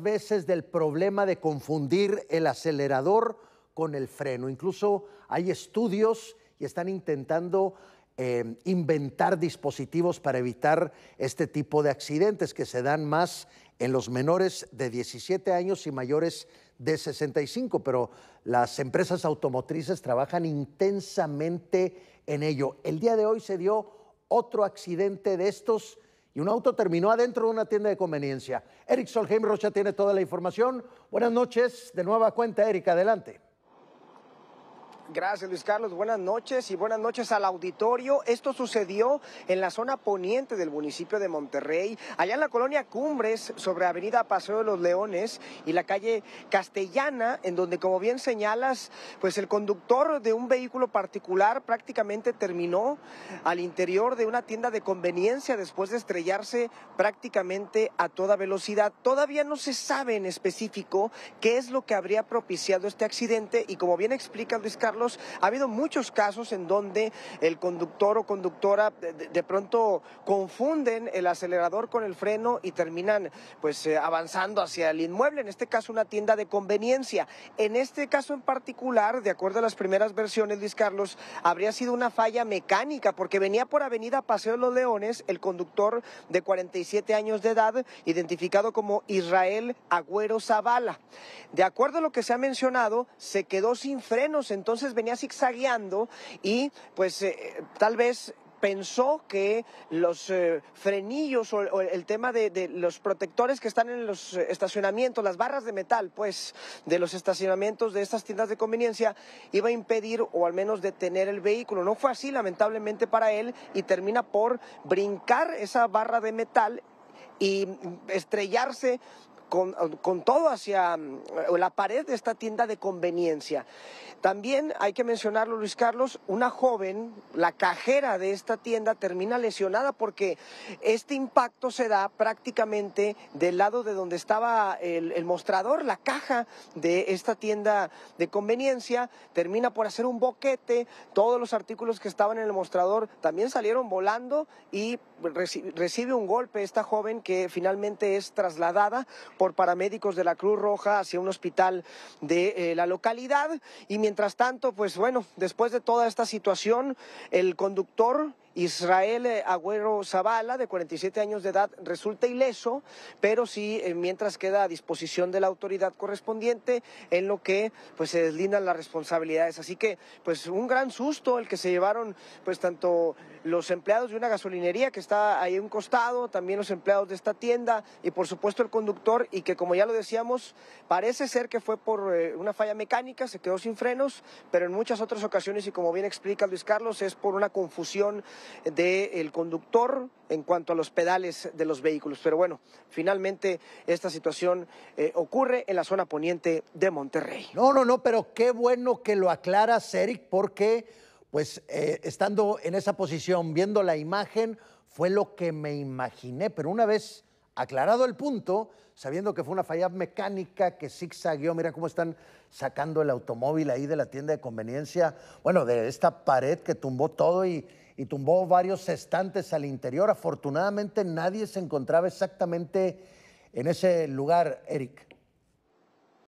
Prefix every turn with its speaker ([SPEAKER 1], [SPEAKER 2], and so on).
[SPEAKER 1] veces del problema de confundir el acelerador con el freno. Incluso hay estudios y están intentando em, inventar dispositivos para evitar este tipo de accidentes que se dan más en los menores de 17 años y mayores de 65, pero las empresas automotrices trabajan intensamente en ello. El día de hoy se dio otro accidente de estos y un auto terminó adentro de una tienda de conveniencia. Eric Solheim Rocha tiene toda la información. Buenas noches, de nueva cuenta, Eric, adelante.
[SPEAKER 2] Gracias, Luis Carlos. Buenas noches y buenas noches al auditorio. Esto sucedió en la zona poniente del municipio de Monterrey, allá en la colonia Cumbres, sobre Avenida Paseo de los Leones y la calle Castellana, en donde, como bien señalas, pues el conductor de un vehículo particular prácticamente terminó al interior de una tienda de conveniencia después de estrellarse prácticamente a toda velocidad. Todavía no se sabe en específico qué es lo que habría propiciado este accidente y, como bien explica Luis Carlos, ha habido muchos casos en donde el conductor o conductora de, pronto confunden el acelerador con el freno y terminan pues eh, avanzando hacia el inmueble, en este caso una tienda de conveniencia. En este caso en particular, de acuerdo a las primeras versiones, Luis Carlos, habría sido una falla mecánica porque venía por Avenida Paseo de los Leones el conductor de 47 años de edad, identificado como Israel Agüero Zavala. De acuerdo a lo que se ha mencionado, se quedó sin frenos, entonces venía zigzagueando y pues eh, tal vez pensó que los eh, frenillos o, el tema de, de, los protectores que están en los estacionamientos, las barras de metal, pues, de los estacionamientos de estas tiendas de conveniencia, iba a impedir o al menos detener el vehículo. No fue así, lamentablemente, para él y termina por brincar esa barra de metal y estrellarse con, todo hacia mm, la pared de esta tienda de conveniencia. También hay que mencionarlo, Luis Carlos, una joven, la cajera de esta tienda, termina lesionada porque este impacto se da prácticamente del lado de donde estaba el, mostrador, la caja de esta tienda de conveniencia, termina por hacer un boquete, todos los artículos que estaban en el mostrador también salieron volando y recibe un golpe esta joven que finalmente es trasladada por paramédicos de la Cruz Roja hacia un hospital de eh, la localidad. Y mientras tanto, pues bueno, después de toda esta situación, el conductor Israel eh, Agüero Zavala, de 47 años de edad, resulta ileso, pero sí eh, mientras queda a disposición de la autoridad correspondiente en lo que pues se deslindan las responsabilidades. Así que pues un gran susto el que se llevaron pues tanto los empleados de una gasolinería que está ahí a un costado, también los empleados de esta tienda y por supuesto el conductor y que como ya lo decíamos parece ser que fue por eh, una falla mecánica, se quedó sin frenos, pero en muchas otras ocasiones y como bien explica Luis Carlos es por una confusión del el conductor en cuanto a los pedales de los vehículos. Pero bueno, finalmente esta situación eh, ocurre en la zona poniente de Monterrey.
[SPEAKER 1] No, no, no, pero qué bueno que lo aclara Eric, porque pues eh, estando en esa posición, viendo la imagen, fue lo que me imaginé. Pero una vez aclarado el punto, sabiendo que fue una falla mecánica que zigzagueó, mira cómo están sacando el automóvil ahí de la tienda de conveniencia, bueno, de esta pared que tumbó todo y, y tumbó varios estantes al interior. Afortunadamente nadie se encontraba exactamente en ese lugar, Eric.